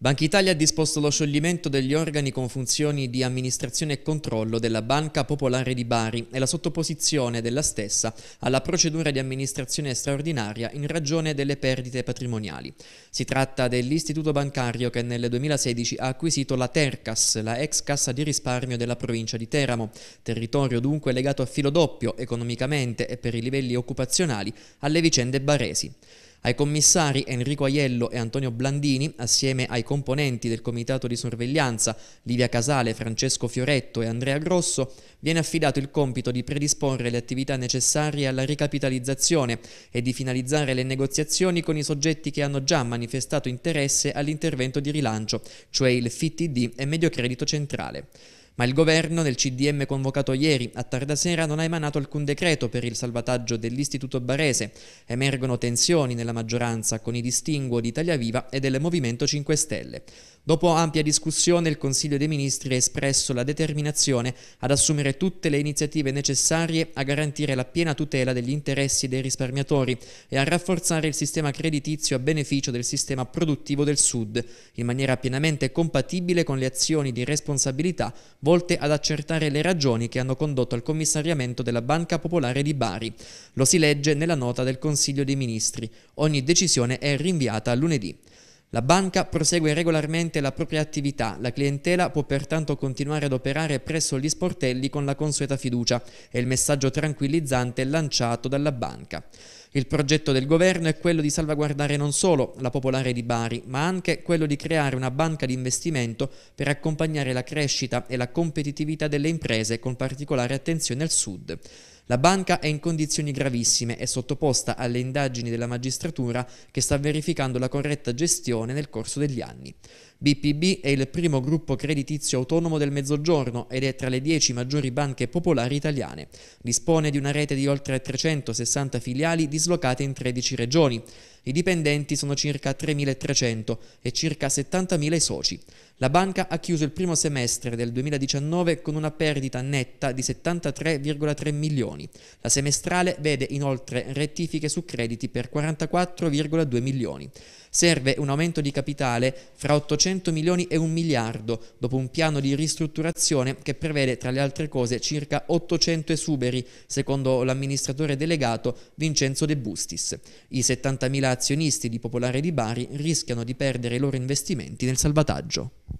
Banca Italia ha disposto lo scioglimento degli organi con funzioni di amministrazione e controllo della Banca Popolare di Bari e la sottoposizione della stessa alla procedura di amministrazione straordinaria in ragione delle perdite patrimoniali. Si tratta dell'istituto bancario che nel 2016 ha acquisito la Tercas, la ex cassa di risparmio della provincia di Teramo, territorio dunque legato a filo doppio economicamente e per i livelli occupazionali alle vicende baresi. Ai commissari Enrico Aiello e Antonio Blandini, assieme ai componenti del comitato di sorveglianza Livia Casale, Francesco Fioretto e Andrea Grosso, viene affidato il compito di predisporre le attività necessarie alla ricapitalizzazione e di finalizzare le negoziazioni con i soggetti che hanno già manifestato interesse all'intervento di rilancio, cioè il FITD e Mediocredito Centrale. Ma il governo nel CDM convocato ieri a tarda sera non ha emanato alcun decreto per il salvataggio dell'istituto barese. Emergono tensioni nella maggioranza con i distinguo di Italia Viva e del Movimento 5 Stelle. Dopo ampia discussione il Consiglio dei Ministri ha espresso la determinazione ad assumere tutte le iniziative necessarie a garantire la piena tutela degli interessi dei risparmiatori e a rafforzare il sistema creditizio a beneficio del sistema produttivo del Sud, in maniera pienamente compatibile con le azioni di responsabilità volte ad accertare le ragioni che hanno condotto al commissariamento della Banca Popolare di Bari. Lo si legge nella nota del Consiglio dei Ministri. Ogni decisione è rinviata a lunedì. La banca prosegue regolarmente la propria attività, la clientela può pertanto continuare ad operare presso gli sportelli con la consueta fiducia, è il messaggio tranquillizzante lanciato dalla banca. Il progetto del governo è quello di salvaguardare non solo la popolare di Bari, ma anche quello di creare una banca di investimento per accompagnare la crescita e la competitività delle imprese con particolare attenzione al sud. La banca è in condizioni gravissime e sottoposta alle indagini della magistratura che sta verificando la corretta gestione nel corso degli anni. BPB è il primo gruppo creditizio autonomo del Mezzogiorno ed è tra le 10 maggiori banche popolari italiane. Dispone di una rete di oltre 360 filiali dislocate in 13 regioni. I dipendenti sono circa 3.300 e circa 70.000 i soci. La banca ha chiuso il primo semestre del 2019 con una perdita netta di 73,3 milioni. La semestrale vede inoltre rettifiche su crediti per 44,2 milioni. Serve un aumento di capitale fra 800 milioni e 1 miliardo, dopo un piano di ristrutturazione che prevede tra le altre cose circa 800 esuberi, secondo l'amministratore delegato Vincenzo De Bustis. I 70.000 azionisti di Popolare di Bari rischiano di perdere i loro investimenti nel salvataggio.